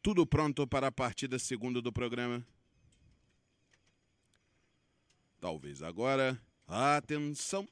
Tudo pronto para a partida segunda do programa? Talvez agora. Atenção!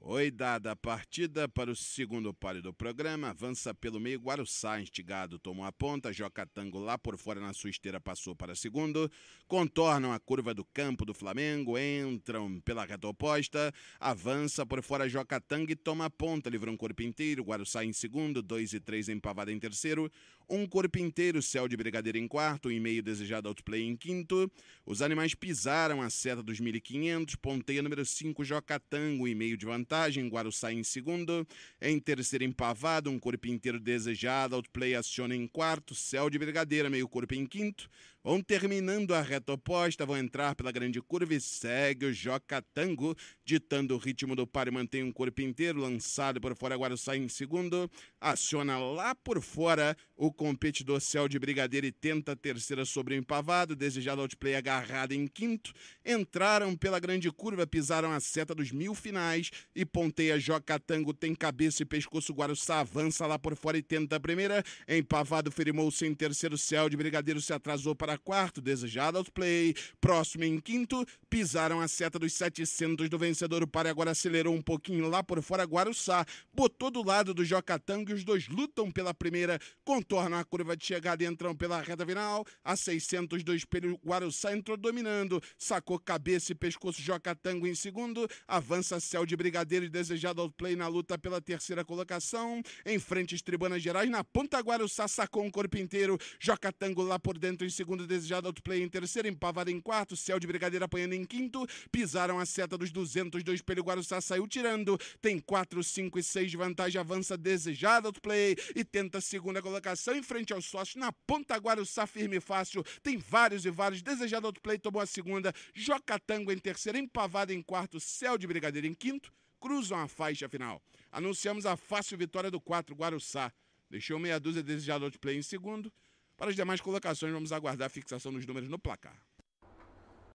Oi, dada a partida para o segundo páreo do programa. Avança pelo meio, Guaruçá, instigado, tomou a ponta. Joca Tango lá por fora na sua esteira passou para segundo. Contornam a curva do campo do Flamengo, entram pela reta oposta. Avança por fora, Joca Tango e toma a ponta. Livrou um corpo inteiro, Guaruçá em segundo, dois e três empavada em terceiro. Um corpo inteiro, céu de brigadeiro em quarto, e meio desejado outplay em quinto. Os animais pisaram a seta dos 1500, ponteia número 5, Jocatango, e meio de vantagem, Guaruçá em segundo. Em terceiro, empavado, um corpo inteiro desejado, outplay aciona em quarto, céu de brigadeira, meio corpo em quinto. Vão terminando a reta oposta, vão entrar pela grande curva e segue o Joca Tango, ditando o ritmo do par e mantém um corpo inteiro, lançado por fora, agora sai em segundo, aciona lá por fora o competidor Céu de Brigadeiro e tenta a terceira sobre o empavado, desejado outplay agarrado em quinto, entraram pela grande curva, pisaram a seta dos mil finais e ponteia Joca Tango, tem cabeça e pescoço, Guaruçá avança lá por fora e tenta a primeira, empavado firmou-se em terceiro, Céu de Brigadeiro se atrasou para quarto, desejado aos play. Próximo em quinto, pisaram a seta dos 700 do vencedor. O Pare agora acelerou um pouquinho lá por fora. Guaruçá botou do lado do Jocatango. e Os dois lutam pela primeira, contornam a curva de chegada e entram pela reta final. A 600 do espelho, Guaruçá entrou dominando. Sacou cabeça e pescoço Jocatango em segundo. Avança Céu de Brigadeiro e desejado ao play na luta pela terceira colocação. Em frente, as Tribunas Gerais. Na ponta, Guaruçá sacou um corpo inteiro. Jocatango lá por dentro em segundo segundo desejado, Outplay em terceiro, Empavada em quarto, Céu de Brigadeiro apanhando em quinto, pisaram a seta dos 200 do Espelho saiu tirando, tem 4, 5 e 6 de vantagem, avança desejado, Outplay e tenta a segunda colocação em frente aos sócios, na ponta Guarussá, firme e fácil, tem vários e vários, desejado Outplay tomou a segunda, Jocatango em terceiro, Empavada em quarto, Céu de Brigadeiro em quinto, cruzam a faixa final. Anunciamos a fácil vitória do 4 Guarussá. Deixou meia dúzia desejado outplay em segundo, para as demais colocações, vamos aguardar a fixação dos números no placar.